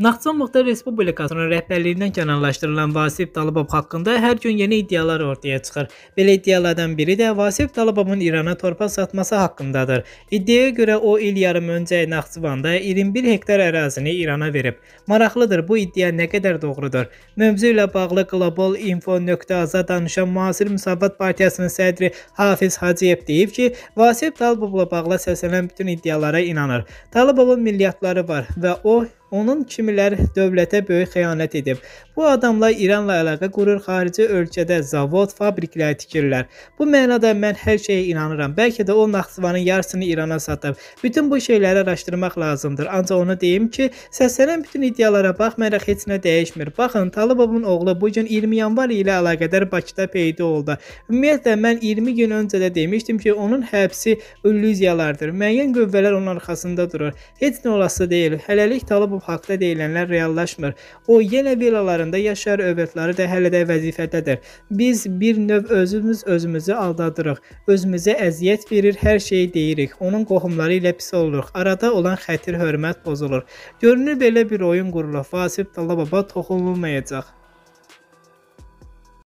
Naxçıvanlıqda Respublikasının rəhbərliyindən kənarlaşdırılan Vasif Dalıbov haqqında hər gün yeni iddialar ortaya çıxır. Belə iddialardan biri də Vasif Dalıbovun İrana torpaq satması haqqındadır. İddiaya görə o il yarım öncə Naxçıvanda 21 hektar ərazini İrana verib. Maraqlıdır bu iddia nə qədər doğrudur? Mövzu ilə bağlı Global Info.az-a danışan müasir Müsavat Partiyasının sədri Hafiz Hacıyev deyib ki, Vasif Dalıbovla bağlı səslənən bütün iddialara inanır. Dalıbovun milyardları var və o Onun kimiləri dövlətə böyük xəyanət edib. Bu adamlar İranla əlaqə qurur, xarici ölkədə zavod, fabriklər tikirlər. Bu mənada mən hər şeyə inanıram. Bəlkə də o Naxçıvanın yarısını İrana satıb. Bütün bu şeyləri araşdırmaq lazımdır. Ancaq onu deyim ki, səslənən bütün iddialara baxmayaraq heç nə dəyişmir. Baxın, Talıbovun oğlu bu gün 20 yanvar ilə əlaqədar Bakıda peyda oldu. Ümumiyyətlə mən 20 gün öncə də demişdim ki, onun həbsi illüziyalardır. Müəyyən qüvvələr onun arxasında durur. Heç nə olası deyil. Hələlik Talıbov haqda deyilənlər reallaşmır. O yenə villalarında yaşar, övladları da hələ də vəzifədədir. Biz bir növ özümüz özümüzü aldadırıq. Özümüzə əziyyət verir, hər şeyi deyirik. Onun qohumları ilə pis oluruq. Arada olan xətir hörmət pozulur. Görünür belə bir oyun qurulub. Vasif Talababa toxunulmayacaq.